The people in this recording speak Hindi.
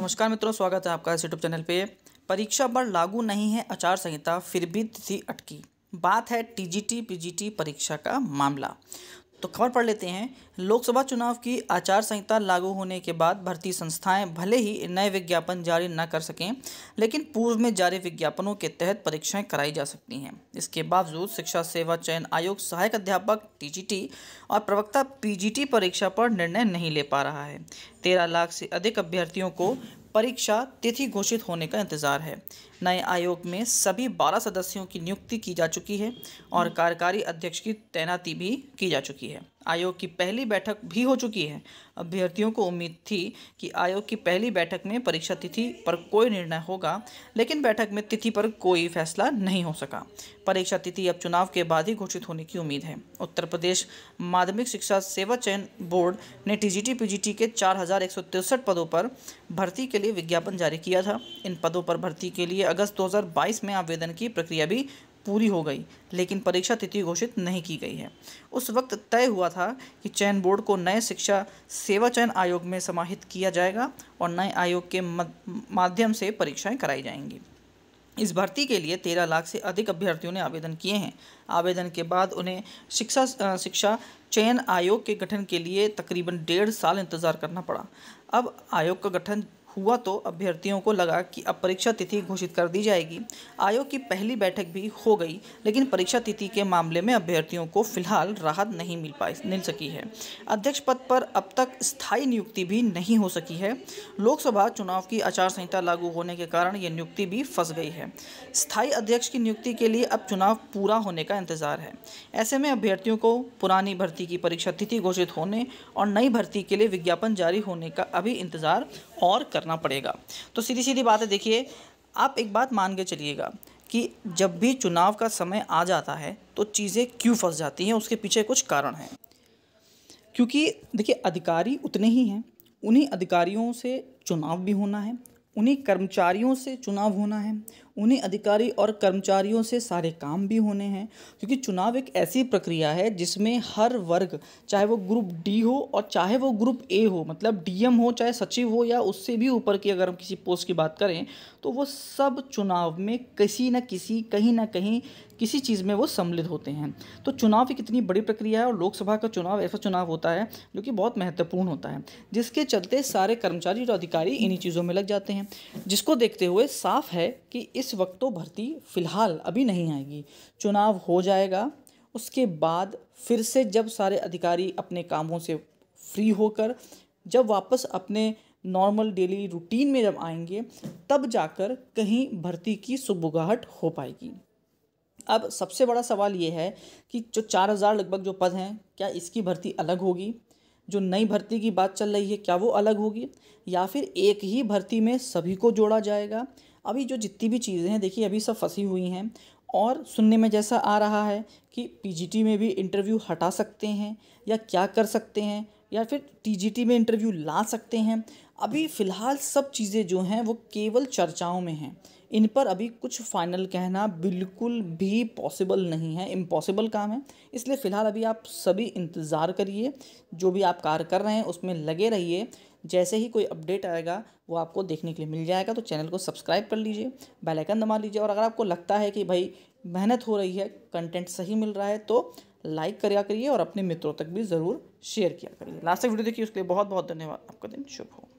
नमस्कार मित्रों स्वागत है आपका इस यूट्यूब चैनल पे परीक्षा पर लागू नहीं है आचार संहिता फिर भी तिथि अटकी बात है टीजीटी पीजीटी परीक्षा का मामला तो खबर पढ़ लेते हैं लोकसभा चुनाव की आचार संहिता लागू होने के बाद भर्ती संस्थाएं भले ही नए विज्ञापन जारी न कर सकें लेकिन पूर्व में जारी विज्ञापनों के तहत परीक्षाएं कराई जा सकती हैं इसके बावजूद शिक्षा सेवा चयन आयोग सहायक अध्यापक टीजीटी और प्रवक्ता पीजीटी परीक्षा पर निर्णय नहीं ले पा रहा है तेरह लाख से अधिक अभ्यर्थियों को परीक्षा तिथि घोषित होने का इंतजार है नए आयोग में सभी बारह सदस्यों की नियुक्ति की जा चुकी है और कार्यकारी अध्यक्ष की तैनाती भी की जा चुकी है आयोग की पहली बैठक भी हो चुकी है अभ्यर्थियों को उम्मीद थी कि आयोग की पहली बैठक में परीक्षा तिथि पर कोई निर्णय होगा लेकिन बैठक में तिथि पर कोई फैसला नहीं हो सका परीक्षा तिथि अब चुनाव के बाद ही घोषित होने की उम्मीद है उत्तर प्रदेश माध्यमिक शिक्षा सेवा चयन बोर्ड ने टीजीटी पीजीटी के चार पदों पर भर्ती के लिए विज्ञापन जारी किया था इन पदों पर भर्ती के लिए अगस्त दो में आवेदन की प्रक्रिया भी पूरी हो गई लेकिन परीक्षा तिथि घोषित नहीं की गई है उस वक्त तय हुआ था कि चयन बोर्ड को नए शिक्षा सेवा चयन आयोग में समाहित किया जाएगा और नए आयोग के माध्यम से परीक्षाएं कराई जाएंगी इस भर्ती के लिए तेरह लाख से अधिक अभ्यर्थियों ने आवेदन किए हैं आवेदन के बाद उन्हें शिक्षा शिक्षा चयन आयोग के गठन के लिए तकरीबन डेढ़ साल इंतजार करना पड़ा अब आयोग का गठन हुआ तो अभ्यर्थियों को लगा कि अब परीक्षा तिथि घोषित कर दी जाएगी आयोग की पहली बैठक भी हो गई लेकिन परीक्षा तिथि के मामले में अभ्यर्थियों को फिलहाल राहत नहीं मिल पाई मिल सकी है अध्यक्ष पद पर अब तक स्थायी नियुक्ति भी नहीं हो सकी है लोकसभा चुनाव की आचार संहिता लागू होने के कारण ये नियुक्ति भी फंस गई है स्थायी अध्यक्ष की नियुक्ति के लिए अब चुनाव पूरा होने का इंतजार है ऐसे में अभ्यर्थियों को पुरानी भर्ती की परीक्षा तिथि घोषित होने और नई भर्ती के लिए विज्ञापन जारी होने का अभी इंतजार और करना रखना पड़ेगा तो सीधी सीधी बात है देखिए आप एक बात मान के चलिएगा कि जब भी चुनाव का समय आ जाता है तो चीज़ें क्यों फंस जाती हैं उसके पीछे कुछ कारण हैं क्योंकि देखिए अधिकारी उतने ही हैं उन्हीं अधिकारियों से चुनाव भी होना है उन्हीं कर्मचारियों से चुनाव होना है उन्हीं अधिकारी और कर्मचारियों से सारे काम भी होने हैं क्योंकि चुनाव एक ऐसी प्रक्रिया है जिसमें हर वर्ग चाहे वो ग्रुप डी हो और चाहे वो ग्रुप ए हो मतलब डीएम हो चाहे सचिव हो या उससे भी ऊपर की अगर हम किसी पोस्ट की बात करें तो वो सब चुनाव में किसी न किसी कहीं ना कहीं किसी चीज़ में वो सम्मिलित होते हैं तो चुनाव एक इतनी बड़ी प्रक्रिया है और लोकसभा का चुनाव ऐसा चुनाव होता है जो कि बहुत महत्वपूर्ण होता है जिसके चलते सारे कर्मचारी और अधिकारी इन्हीं चीज़ों में लग जाते हैं जिसको देखते हुए साफ है कि इस इस वक्त तो भर्ती फ़िलहाल अभी नहीं आएगी चुनाव हो जाएगा उसके बाद फिर से जब सारे अधिकारी अपने कामों से फ्री होकर जब वापस अपने नॉर्मल डेली रूटीन में जब आएंगे तब जाकर कहीं भर्ती की सुबुगाहट हो पाएगी अब सबसे बड़ा सवाल ये है कि जो चार हज़ार लगभग जो पद हैं क्या इसकी भर्ती अलग होगी जो नई भर्ती की बात चल रही है क्या वो अलग होगी या फिर एक ही भर्ती में सभी को जोड़ा जाएगा अभी जो जितनी भी चीज़ें हैं देखिए अभी सब फंसी हुई हैं और सुनने में जैसा आ रहा है कि पीजीटी में भी इंटरव्यू हटा सकते हैं या क्या कर सकते हैं या फिर टीजीटी में इंटरव्यू ला सकते हैं अभी फ़िलहाल सब चीज़ें जो हैं वो केवल चर्चाओं में हैं इन पर अभी कुछ फाइनल कहना बिल्कुल भी पॉसिबल नहीं है इम्पॉसिबल काम है इसलिए फ़िलहाल अभी आप सभी इंतज़ार करिए जो भी आप कार्य कर रहे हैं उसमें लगे रहिए जैसे ही कोई अपडेट आएगा वो आपको देखने के लिए मिल जाएगा तो चैनल को सब्सक्राइब कर लीजिए बेल आइकन दबा लीजिए और अगर आपको लगता है कि भाई मेहनत हो रही है कंटेंट सही मिल रहा है तो लाइक करिया करिए और अपने मित्रों तक भी ज़रूर शेयर किया करिए लास्ट तक वीडियो देखिए उसके लिए बहुत बहुत धन्यवाद आपका दिन शुभ हो